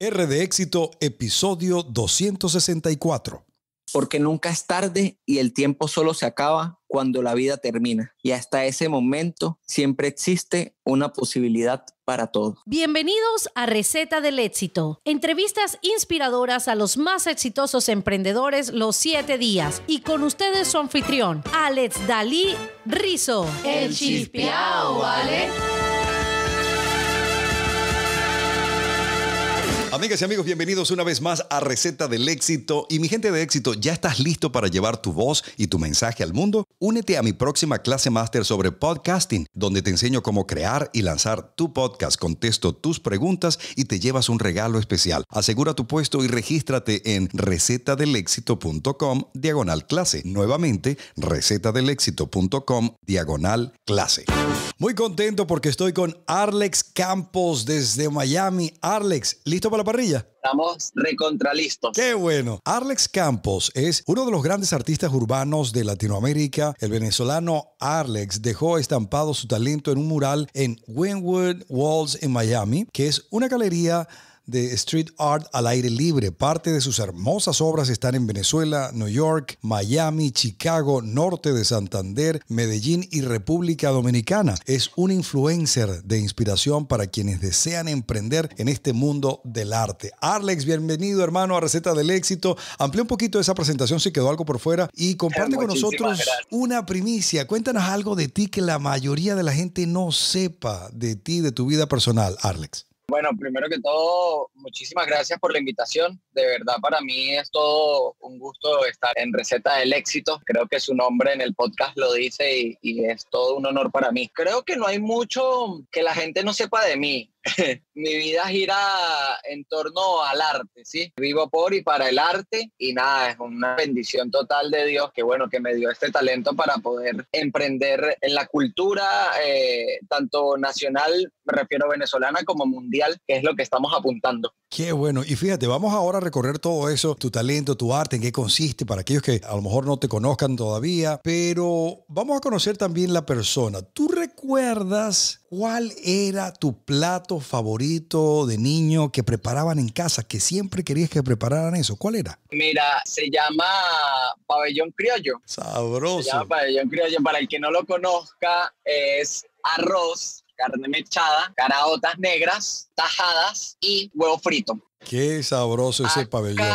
R de éxito, episodio 264. Porque nunca es tarde y el tiempo solo se acaba cuando la vida termina. Y hasta ese momento siempre existe una posibilidad para todo. Bienvenidos a Receta del Éxito. Entrevistas inspiradoras a los más exitosos emprendedores los siete días. Y con ustedes su anfitrión, Alex Dalí Rizo. El chispeao, Alex. Amigas y amigos, bienvenidos una vez más a Receta del Éxito. Y mi gente de éxito, ¿ya estás listo para llevar tu voz y tu mensaje al mundo? Únete a mi próxima clase máster sobre podcasting, donde te enseño cómo crear y lanzar tu podcast, contesto tus preguntas y te llevas un regalo especial. Asegura tu puesto y regístrate en recetadelexito.com diagonal clase. Nuevamente, recetadelexito.com diagonal clase. Muy contento porque estoy con Arlex Campos desde Miami. Arlex, ¿listo para la parrilla? Estamos recontralistos. Qué bueno. Arlex Campos es uno de los grandes artistas urbanos de Latinoamérica. El venezolano Arlex dejó estampado su talento en un mural en Wynwood Walls en Miami, que es una galería de street art al aire libre. Parte de sus hermosas obras están en Venezuela, New York, Miami, Chicago, norte de Santander, Medellín y República Dominicana. Es un influencer de inspiración para quienes desean emprender en este mundo del arte. Arlex, bienvenido hermano a Receta del Éxito. Amplía un poquito esa presentación si quedó algo por fuera y comparte con nosotros una primicia. Cuéntanos algo de ti que la mayoría de la gente no sepa de ti, de tu vida personal, Arlex. Bueno, primero que todo, muchísimas gracias por la invitación. De verdad, para mí es todo un gusto estar en Receta del Éxito. Creo que su nombre en el podcast lo dice y, y es todo un honor para mí. Creo que no hay mucho que la gente no sepa de mí. mi vida gira en torno al arte, ¿sí? Vivo por y para el arte y nada, es una bendición total de Dios que bueno, que me dio este talento para poder emprender en la cultura, eh, tanto nacional, me refiero venezolana, como mundial, que es lo que estamos apuntando. Qué bueno. Y fíjate, vamos ahora a recorrer todo eso, tu talento, tu arte, en qué consiste, para aquellos que a lo mejor no te conozcan todavía, pero vamos a conocer también la persona. ¿Tú recuerdas cuál era tu plato favorito? de niño que preparaban en casa, que siempre querías que prepararan eso? ¿Cuál era? Mira, se llama pabellón criollo. Sabroso. pabellón criollo. Para el que no lo conozca, es arroz carne mechada, caraotas negras, tajadas y huevo frito. Qué sabroso ese pabellón.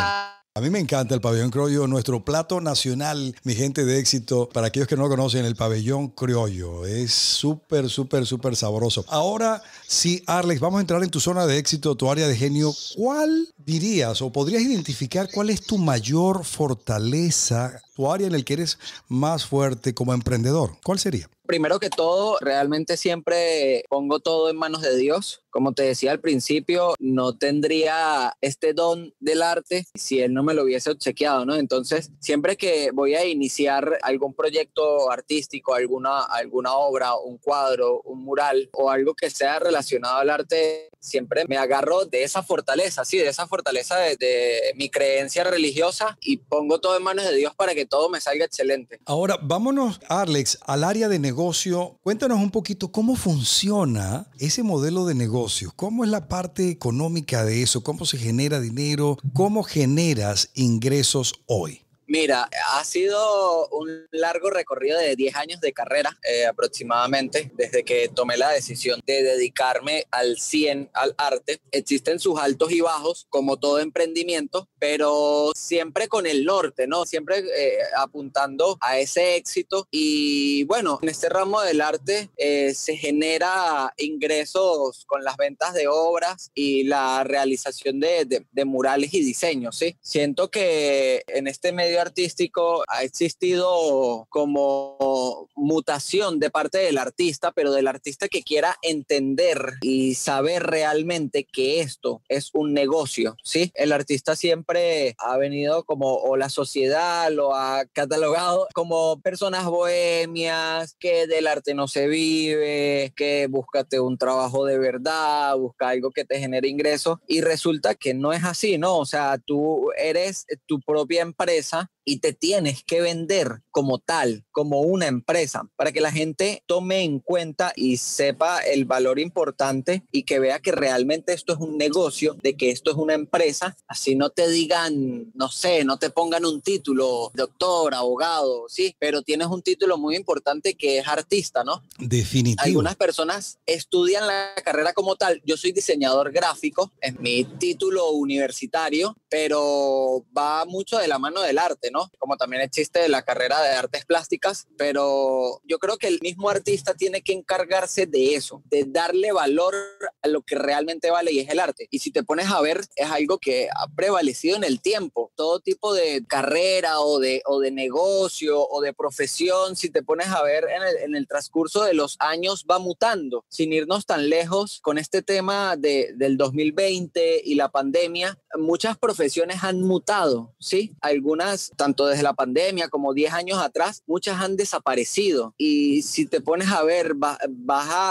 A mí me encanta el pabellón criollo, nuestro plato nacional, mi gente de éxito. Para aquellos que no lo conocen, el pabellón criollo es súper, súper, súper sabroso. Ahora si Arlex, vamos a entrar en tu zona de éxito, tu área de genio. ¿Cuál dirías o podrías identificar cuál es tu mayor fortaleza área en el que eres más fuerte como emprendedor? ¿Cuál sería? Primero que todo, realmente siempre pongo todo en manos de Dios. Como te decía al principio, no tendría este don del arte si Él no me lo hubiese obsequiado, ¿no? Entonces, siempre que voy a iniciar algún proyecto artístico, alguna, alguna obra, un cuadro, un mural o algo que sea relacionado al arte, siempre me agarro de esa fortaleza, sí, de esa fortaleza de, de mi creencia religiosa y pongo todo en manos de Dios para que todo me salga excelente. Ahora, vámonos, Alex, al área de negocio. Cuéntanos un poquito cómo funciona ese modelo de negocio, cómo es la parte económica de eso, cómo se genera dinero, cómo generas ingresos hoy. Mira, ha sido un largo recorrido de 10 años de carrera eh, aproximadamente, desde que tomé la decisión de dedicarme al 100 al arte. Existen sus altos y bajos, como todo emprendimiento, pero siempre con el norte, ¿no? Siempre eh, apuntando a ese éxito. Y bueno, en este ramo del arte eh, se genera ingresos con las ventas de obras y la realización de, de, de murales y diseños, ¿sí? Siento que en este medio artístico ha existido como mutación de parte del artista, pero del artista que quiera entender y saber realmente que esto es un negocio, ¿sí? El artista siempre ha venido como, o la sociedad lo ha catalogado como personas bohemias, que del arte no se vive, que búscate un trabajo de verdad, busca algo que te genere ingresos, y resulta que no es así, ¿no? O sea, tú eres tu propia empresa y te tienes que vender como tal, como una empresa, para que la gente tome en cuenta y sepa el valor importante y que vea que realmente esto es un negocio, de que esto es una empresa. Así no te digan, no sé, no te pongan un título, doctor, abogado, sí, pero tienes un título muy importante que es artista, ¿no? Definitivo. Algunas personas estudian la carrera como tal. Yo soy diseñador gráfico, es mi título universitario, pero va mucho de la mano del arte ¿no? Como también existe la carrera de artes plásticas, pero yo creo que el mismo artista tiene que encargarse de eso, de darle valor a lo que realmente vale y es el arte. Y si te pones a ver, es algo que ha prevalecido en el tiempo. Todo tipo de carrera o de, o de negocio o de profesión, si te pones a ver en el, en el transcurso de los años, va mutando. Sin irnos tan lejos con este tema de, del 2020 y la pandemia, muchas profesiones han mutado, ¿sí? Algunas pues, tanto desde la pandemia como 10 años atrás, muchas han desaparecido. Y si te pones a ver, vas a,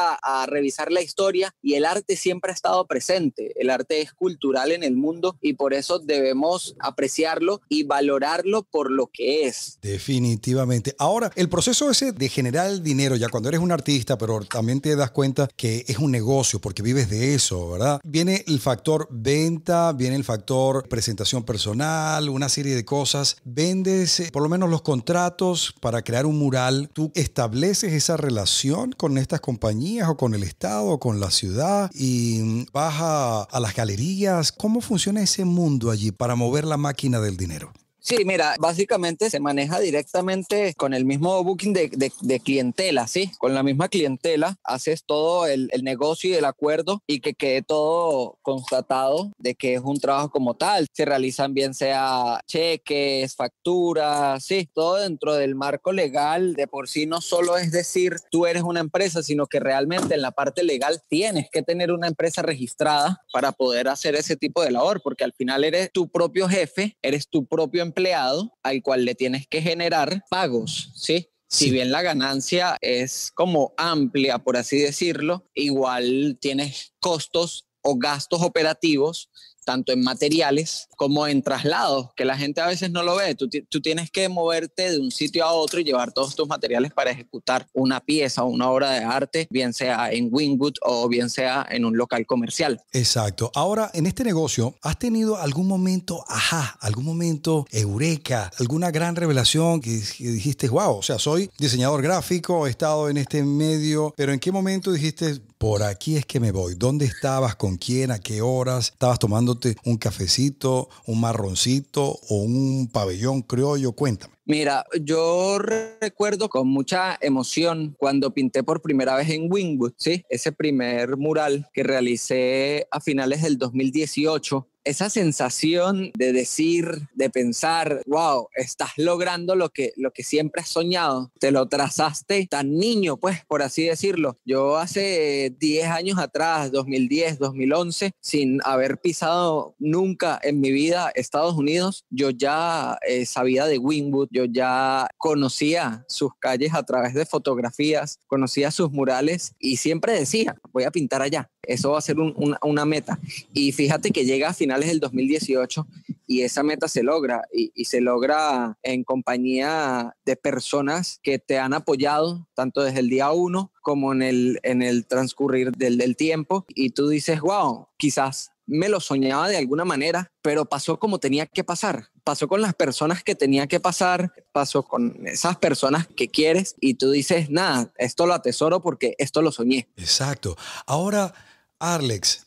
revisar la historia y el arte siempre ha estado presente. El arte es cultural en el mundo y por eso debemos apreciarlo y valorarlo por lo que es. Definitivamente. Ahora, el proceso ese de generar dinero, ya cuando eres un artista, pero también te das cuenta que es un negocio porque vives de eso, ¿verdad? Viene el factor venta, viene el factor presentación personal, una serie de cosas vendes eh, por lo menos los contratos para crear un mural, tú estableces esa relación con estas compañías o con el Estado o con la ciudad y mm, vas a, a las galerías. ¿Cómo funciona ese mundo allí para mover la máquina del dinero? Sí, mira, básicamente se maneja directamente con el mismo booking de, clientela, ¿sí? Con la misma clientela haces todo el, negocio y el acuerdo y que quede todo constatado de que es un trabajo como tal. Se realizan bien sea cheques, facturas, sí, todo dentro del marco legal. De por sí no solo es decir tú eres una empresa, sino que realmente en la parte legal tienes que tener una empresa registrada para poder hacer ese tipo de labor, porque al final eres tu propio jefe, eres tu propio empresario al cual le tienes que generar pagos, Si bien la ganancia es como amplia, por así decirlo, igual tienes costos o gastos operativos tanto en materiales como en traslados, que la gente a veces no lo ve. Tú, tienes que moverte de un sitio a otro y llevar todos tus materiales para ejecutar una pieza o una obra de arte, bien sea en Wingwood o bien sea en un local comercial. Exacto. Ahora, en este negocio, ¿has tenido algún momento, ajá, algún momento, eureka, alguna gran revelación que, que dijiste, wow, o sea, soy diseñador gráfico, he estado en este medio, pero ¿en qué momento dijiste, por aquí es que me voy. ¿Dónde estabas? ¿Con quién? ¿A qué horas? ¿Estabas tomándote un cafecito, un marroncito o un pabellón criollo? Cuéntame. Mira, yo recuerdo con mucha emoción cuando pinté por primera vez en Wingwood, ¿sí? Ese primer mural que realicé a finales del 2018 esa sensación de decir, de pensar, wow, estás logrando lo que, lo que siempre has soñado, te lo trazaste tan niño, pues, por así decirlo. Yo hace 10 años atrás, 2010, 2011, sin haber pisado nunca en mi vida Estados Unidos, yo ya eh, sabía de Winwood, yo ya conocía sus calles a través de fotografías, conocía sus murales y siempre decía, voy a pintar allá, eso va a ser una, meta. Y fíjate que llega a final finales del 2018 y esa meta se logra y, se logra en compañía de personas que te han apoyado tanto desde el día uno como en el, en el transcurrir del, del tiempo y tú dices, wow, quizás me lo soñaba de alguna manera, pero pasó como tenía que pasar. Pasó con las personas que tenía que pasar, pasó con esas personas que quieres y tú dices, nada, esto lo atesoro porque esto lo soñé. Exacto. Ahora Alex,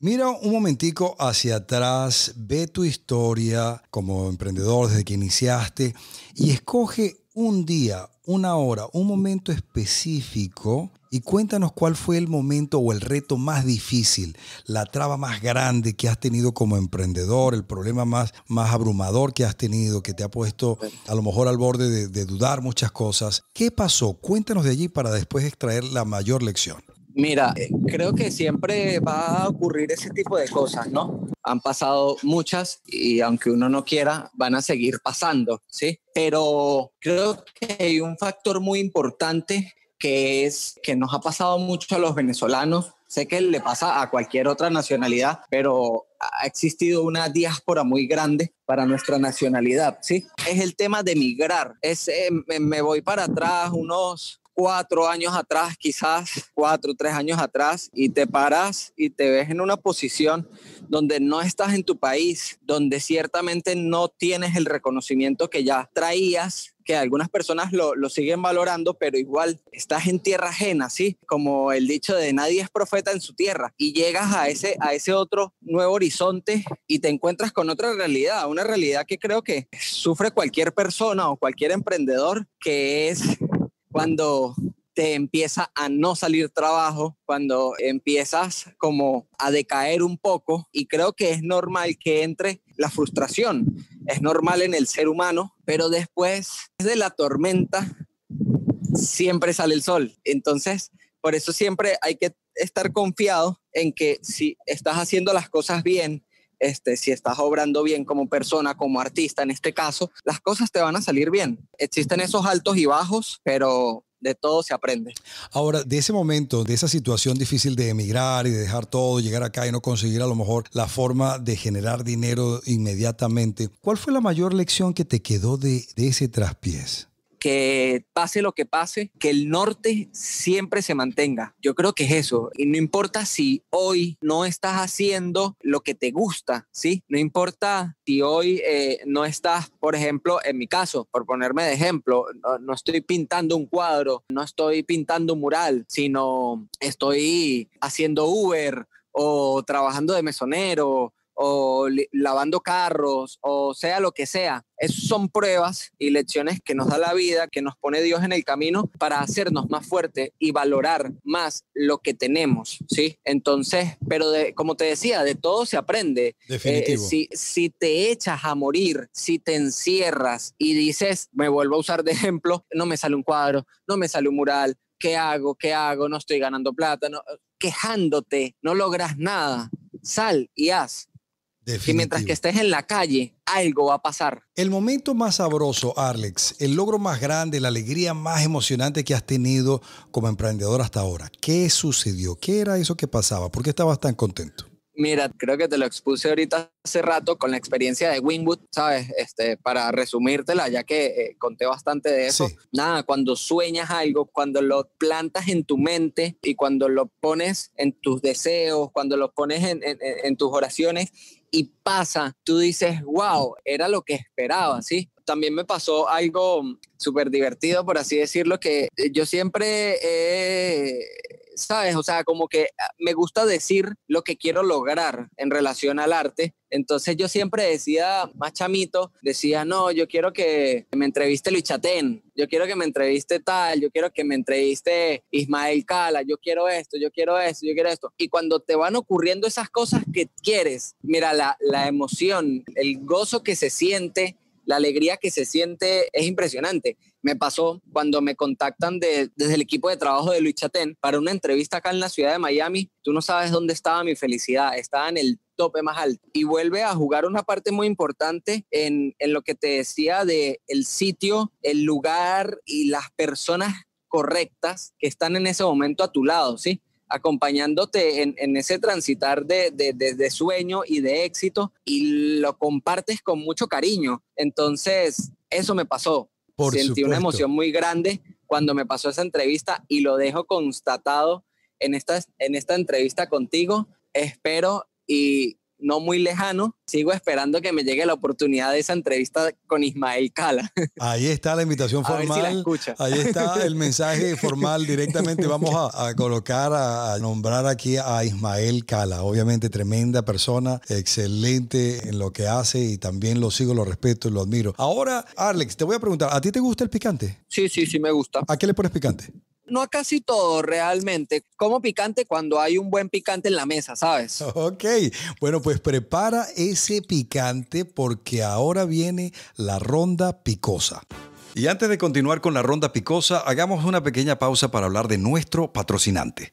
mira un momentico hacia atrás, ve tu historia como emprendedor desde que iniciaste y escoge un día, una hora, un momento específico y cuéntanos cuál fue el momento o el reto más difícil, la traba más grande que has tenido como emprendedor, el problema más, más abrumador que has tenido, que te ha puesto a lo mejor al borde de, de dudar muchas cosas. ¿Qué pasó? Cuéntanos de allí para después extraer la mayor lección. Mira, eh, creo que siempre va a ocurrir ese tipo de cosas, ¿no? Han pasado muchas y aunque uno no quiera, van a seguir pasando, ¿sí? Pero creo que hay un factor muy importante que es que nos ha pasado mucho a los venezolanos. Sé que le pasa a cualquier otra nacionalidad, pero ha existido una diáspora muy grande para nuestra nacionalidad, ¿sí? Es el tema de migrar. Es, eh, me voy para atrás unos cuatro años atrás, quizás cuatro, tres años atrás, y te paras y te ves en una posición donde no estás en tu país, donde ciertamente no tienes el reconocimiento que ya traías que algunas personas lo, siguen valorando, pero igual estás en tierra ajena, ¿sí? Como el dicho de nadie es profeta en su tierra. Y llegas a ese, a ese otro nuevo horizonte y te encuentras con otra realidad, una realidad que creo que sufre cualquier persona o cualquier emprendedor, que es cuando te empieza a no salir trabajo, cuando empiezas como a decaer un poco y creo que es normal que entre la frustración, es normal en el ser humano, pero después de la tormenta siempre sale el sol. Entonces, por eso siempre hay que estar confiado en que si estás haciendo las cosas bien, este, si estás obrando bien como persona, como artista en este caso, las cosas te van a salir bien. Existen esos altos y bajos, pero de todo se aprende. Ahora, de ese momento, de esa situación difícil de emigrar y de dejar todo, llegar acá y no conseguir a lo mejor la forma de generar dinero inmediatamente, ¿cuál fue la mayor lección que te quedó de, de ese traspiés? que pase lo que pase, que el norte siempre se mantenga. Yo creo que es eso. Y no importa si hoy no estás haciendo lo que te gusta, ¿sí? No importa si hoy eh, no estás, por ejemplo, en mi caso, por ponerme de ejemplo, no, no estoy pintando un cuadro, no estoy pintando un mural, sino estoy haciendo Uber o trabajando de mesonero o lavando carros o sea lo que sea. son pruebas y lecciones que nos da la vida, que nos pone Dios en el camino para hacernos más fuertes y valorar más lo que tenemos, ¿sí? Entonces, pero como te decía, de todo se aprende. Eh, si, si te echas a morir, si te encierras y dices, me vuelvo a usar de ejemplo, no me sale un cuadro, no me sale un mural, ¿qué hago? ¿Qué hago? No estoy ganando plata, no, quejándote, no logras nada. Sal y haz y mientras que estés en la calle, algo va a pasar. El momento más sabroso, Alex, el logro más grande, la alegría más emocionante que has tenido como emprendedor hasta ahora. ¿Qué sucedió? ¿Qué era eso que pasaba? ¿Por qué estabas tan contento? Mira, creo que te lo expuse ahorita hace rato con la experiencia de Winwood, ¿sabes? Este, para resumírtela, ya que eh, conté bastante de eso. Nada, cuando sueñas algo, cuando lo plantas en tu mente y cuando lo pones en tus deseos, cuando lo pones en tus oraciones y pasa, tú dices, wow, era lo que esperaba, ¿sí? También me pasó algo súper divertido, por así decirlo, que yo siempre he ¿sabes? O sea, como que ah, me gusta decir lo que quiero lograr en relación al arte. Entonces yo siempre decía, más decía, no, yo quiero que me entreviste Luis Chatén, yo quiero que me entreviste tal, yo quiero que me entreviste Ismael Cala, yo quiero esto, yo quiero esto, yo quiero esto. Y cuando te van ocurriendo esas cosas que quieres, mira, la, la emoción, el gozo que se siente, la alegría que se siente es impresionante me pasó cuando me contactan desde el equipo de trabajo de Luis Chatén para una entrevista acá en la ciudad de Miami. Tú no sabes dónde estaba mi felicidad, estaba en el tope más alto y vuelve a jugar una parte muy importante en, lo que te decía de el sitio, el lugar y las personas correctas que están en ese momento a tu lado, ¿sí? acompañándote en, ese transitar de, de, sueño y de éxito y lo compartes con mucho cariño. Entonces, eso me pasó. Sentí una emoción muy grande cuando me pasó esa entrevista y lo dejo constatado en esta, en esta entrevista contigo. Espero y no muy lejano, sigo esperando que me llegue la oportunidad de esa entrevista con Ismael Cala. Ahí está la invitación formal. Ahí está el mensaje formal directamente. Vamos a, colocar, a, a, nombrar aquí a Ismael Cala. Obviamente tremenda persona, excelente en lo que hace y también lo sigo, lo respeto y lo admiro. Ahora, Alex, te voy a preguntar, ¿a ti te gusta el picante? Sí, sí, sí me gusta. ¿A qué le pones picante? no a casi todo realmente. Como picante cuando hay un buen picante en la mesa, ¿sabes? Ok, bueno, pues prepara ese picante porque ahora viene la ronda picosa. Y antes de continuar con la ronda picosa, hagamos una pequeña pausa para hablar de nuestro patrocinante.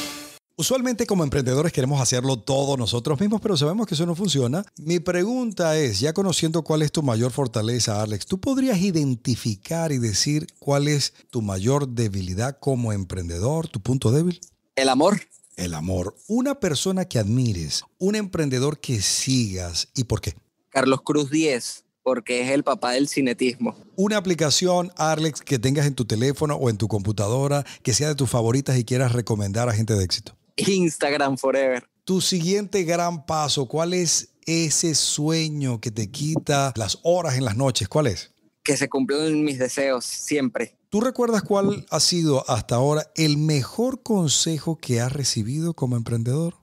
Usualmente como emprendedores queremos hacerlo todos nosotros mismos, pero sabemos que eso no funciona. Mi pregunta es, ya conociendo cuál es tu mayor fortaleza, Alex, ¿tú podrías identificar y decir cuál es tu mayor debilidad como emprendedor, tu punto débil? El amor. El amor. Una persona que admires, un emprendedor que sigas y por qué. Carlos Cruz 10, porque es el papá del cinetismo. Una aplicación, Alex, que tengas en tu teléfono o en tu computadora, que sea de tus favoritas y quieras recomendar a gente de éxito. Instagram Forever. Tu siguiente gran paso, ¿cuál es ese sueño que te quita las horas en las noches? ¿Cuál es? Que se cumplan mis deseos siempre. ¿Tú recuerdas cuál ha sido hasta ahora el mejor consejo que has recibido como emprendedor?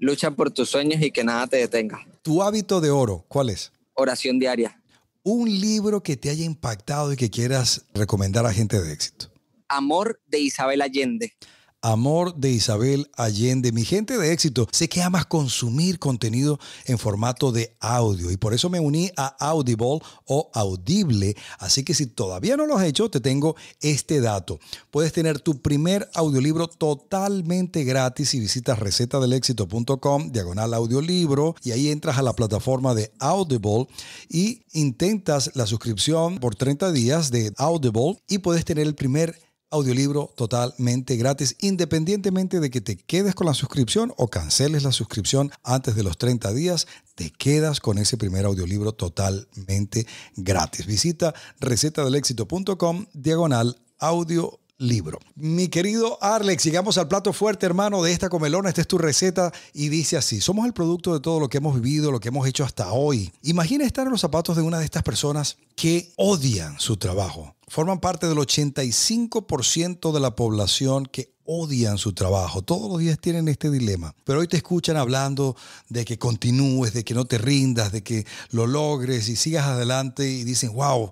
Lucha por tus sueños y que nada te detenga. ¿Tu hábito de oro cuál es? Oración diaria. ¿Un libro que te haya impactado y que quieras recomendar a gente de éxito? Amor de Isabel Allende. Amor de Isabel Allende. Mi gente de éxito, sé que amas consumir contenido en formato de audio y por eso me uní a Audible o Audible. Así que si todavía no lo has hecho, te tengo este dato. Puedes tener tu primer audiolibro totalmente gratis si visitas recetadelexito.com, diagonal audiolibro, y ahí entras a la plataforma de Audible y intentas la suscripción por 30 días de Audible y puedes tener el primer audiolibro totalmente gratis, independientemente de que te quedes con la suscripción o canceles la suscripción antes de los 30 días, te quedas con ese primer audiolibro totalmente gratis. Visita recetadelexito.com diagonal audio libro. Mi querido Alex, llegamos al plato fuerte, hermano, de esta comelona. Esta es tu receta y dice así: Somos el producto de todo lo que hemos vivido, lo que hemos hecho hasta hoy. Imagina estar en los zapatos de una de estas personas que odian su trabajo. Forman parte del 85% de la población que odian su trabajo. Todos los días tienen este dilema. Pero hoy te escuchan hablando de que continúes, de que no te rindas, de que lo logres y sigas adelante y dicen, wow,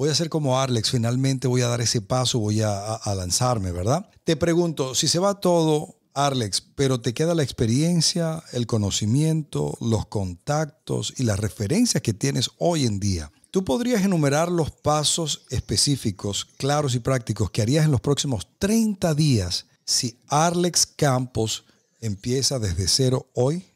voy a ser como Arlex, finalmente voy a dar ese paso, voy a, lanzarme, ¿verdad? Te pregunto, si se va todo, Arlex, pero te queda la experiencia, el conocimiento, los contactos y las referencias que tienes hoy en día. ¿Tú podrías enumerar los pasos específicos, claros y prácticos que harías en los próximos 30 días si Arlex Campos empieza desde cero hoy?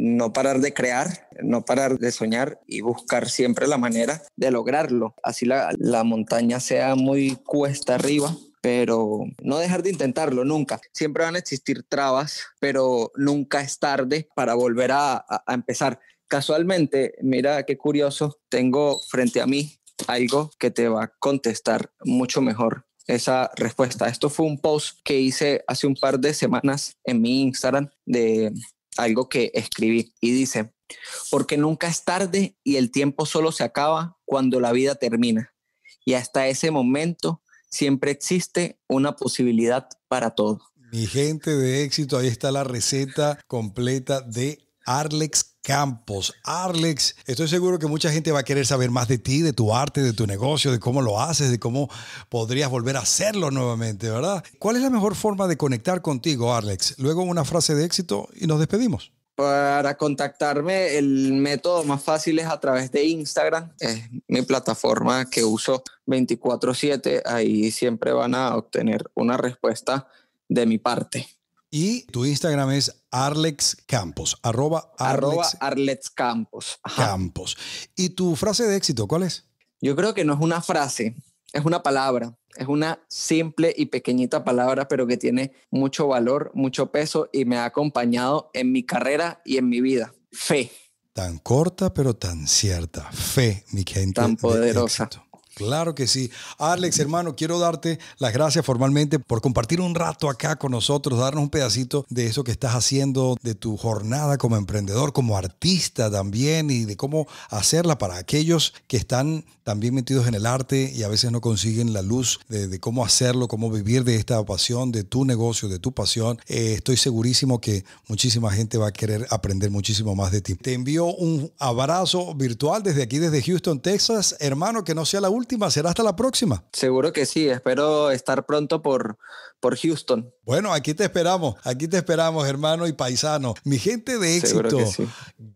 no parar de crear, no parar de soñar y buscar siempre la manera de lograrlo. Así la, montaña sea muy cuesta arriba, pero no dejar de intentarlo nunca. Siempre van a existir trabas, pero nunca es tarde para volver a, empezar. Casualmente, mira qué curioso, tengo frente a mí algo que te va a contestar mucho mejor esa respuesta. Esto fue un post que hice hace un par de semanas en mi Instagram de algo que escribí y dice, porque nunca es tarde y el tiempo solo se acaba cuando la vida termina. Y hasta ese momento siempre existe una posibilidad para todo. Mi gente de éxito, ahí está la receta completa de Arlex Campos. Arlex, estoy seguro que mucha gente va a querer saber más de ti, de tu arte, de tu negocio, de cómo lo haces, de cómo podrías volver a hacerlo nuevamente, ¿verdad? ¿Cuál es la mejor forma de conectar contigo, Arlex? Luego una frase de éxito y nos despedimos. Para contactarme, el método más fácil es a través de Instagram. Es mi plataforma que uso 24/7. Ahí siempre van a obtener una respuesta de mi parte. Y tu Instagram es Arlex Campos, arroba Arlex, Campos. Campos. ¿Y tu frase de éxito cuál es? Yo creo que no es una frase, es una palabra. Es una simple y pequeñita palabra, pero que tiene mucho valor, mucho peso y me ha acompañado en mi carrera y en mi vida. Fe. Tan corta, pero tan cierta. Fe, mi gente. Tan poderosa. Claro que sí. Alex, hermano, quiero darte las gracias formalmente por compartir un rato acá con nosotros, darnos un pedacito de eso que estás haciendo, de tu jornada como emprendedor, como artista también y de cómo hacerla para aquellos que están también metidos en el arte y a veces no consiguen la luz de, cómo hacerlo, cómo vivir de esta pasión, de tu negocio, de tu pasión. Eh, estoy segurísimo que muchísima gente va a querer aprender muchísimo más de ti. Te envío un abrazo virtual desde aquí, desde Houston, Texas. Hermano, que no sea la última última, será hasta la próxima. Seguro que sí, espero estar pronto por, por Houston. Bueno, aquí te esperamos, aquí te esperamos, hermano y paisano. Mi gente de éxito,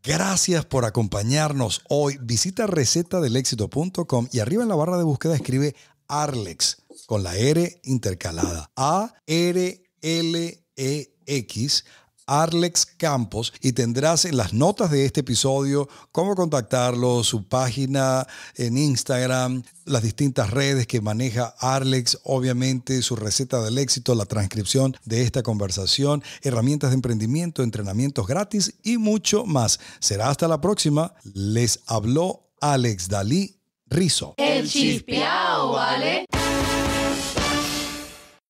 gracias por acompañarnos hoy. Visita recetadelexito.com y arriba en la barra de búsqueda escribe Arlex con la R intercalada. A R L E X Arlex Campos y tendrás en las notas de este episodio cómo contactarlo, su página en Instagram, las distintas redes que maneja Arlex, obviamente su receta del éxito, la transcripción de esta conversación, herramientas de emprendimiento, entrenamientos gratis y mucho más. Será hasta la próxima. Les habló Alex Dalí Rizo. El Chispiao ¿vale?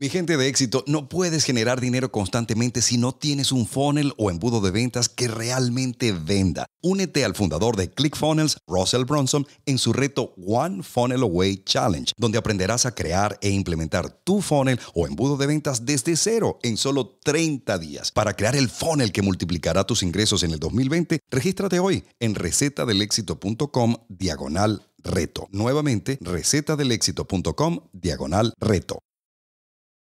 Mi gente de éxito, no puedes generar dinero constantemente si no tienes un funnel o embudo de ventas que realmente venda. Únete al fundador de ClickFunnels, Russell Bronson, en su reto One Funnel Away Challenge, donde aprenderás a crear e implementar tu funnel o embudo de ventas desde cero en solo 30 días. Para crear el funnel que multiplicará tus ingresos en el 2020, regístrate hoy en recetadelexito.com diagonal reto. Nuevamente, recetadelexito.com diagonal reto.